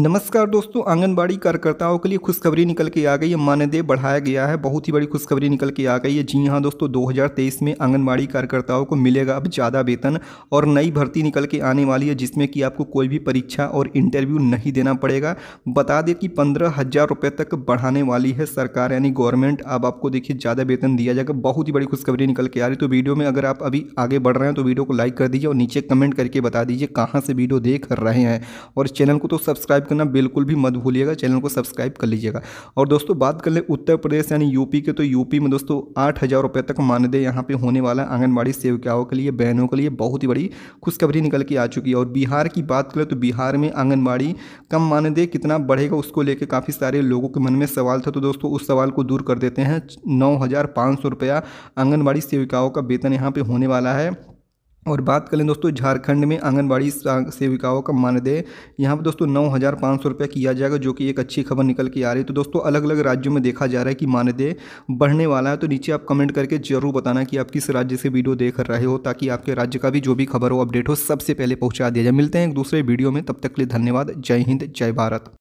नमस्कार दोस्तों आंगनबाड़ी कार्यकर्ताओं के लिए खुशखबरी निकल के आ गई है मानदेय बढ़ाया गया है बहुत ही बड़ी खुशखबरी निकल के आ गई है जी हाँ दोस्तों 2023 में आंगनबाड़ी कार्यकर्ताओं को मिलेगा अब ज़्यादा वेतन और नई भर्ती निकल के आने वाली है जिसमें कि आपको कोई भी परीक्षा और इंटरव्यू नहीं देना पड़ेगा बता दें कि पंद्रह हज़ार रुपये तक बढ़ाने वाली है सरकार यानी गवर्नमेंट अब आपको देखिए ज़्यादा वेतन दिया जाएगा बहुत ही बड़ी खुशखबरी निकल के आ रही तो वीडियो में अगर आप अभी आगे बढ़ रहे हैं तो वीडियो को लाइक कर दीजिए और नीचे कमेंट करके बता दीजिए कहाँ से वीडियो देख रहे हैं और चैनल को तो सब्सक्राइब करना बिल्कुल भी मत भूलिएगा चैनल को सब्सक्राइब कर लीजिएगा और दोस्तों बात कर ले उत्तर प्रदेश यानी यूपी के तो यूपी में दोस्तों आठ हज़ार रुपये तक मानदेय यहाँ पे होने वाला है आंगनबाड़ी सेविकाओं के लिए बहनों के लिए बहुत ही बड़ी खुशखबरी निकल के आ चुकी है और बिहार की बात करें तो बिहार में आंगनबाड़ी कम मानदेय कितना बढ़ेगा उसको लेकर काफ़ी सारे लोगों के मन में सवाल था तो दोस्तों उस सवाल को दूर कर देते हैं नौ हज़ार पाँच सौ रुपया आंगनबाड़ी सेविकाओं का वेतन यहाँ पर होने वाला है और बात कर लें दोस्तों झारखंड में आंगनबाड़ी सेविकाओं का मानदेय यहाँ पर दोस्तों नौ हज़ार पाँच सौ रुपये किया जाएगा जो कि एक अच्छी खबर निकल के आ रही है तो दोस्तों अलग अलग राज्यों में देखा जा रहा है कि मानदेय बढ़ने वाला है तो नीचे आप कमेंट करके जरूर बताना कि आप किस राज्य से वीडियो देख रहे हो ताकि आपके राज्य का भी जो भी खबर हो अपडेट हो सबसे पहले पहुँचा दिया जाए मिलते हैं एक दूसरे वीडियो में तब तक के लिए धन्यवाद जय हिंद जय भारत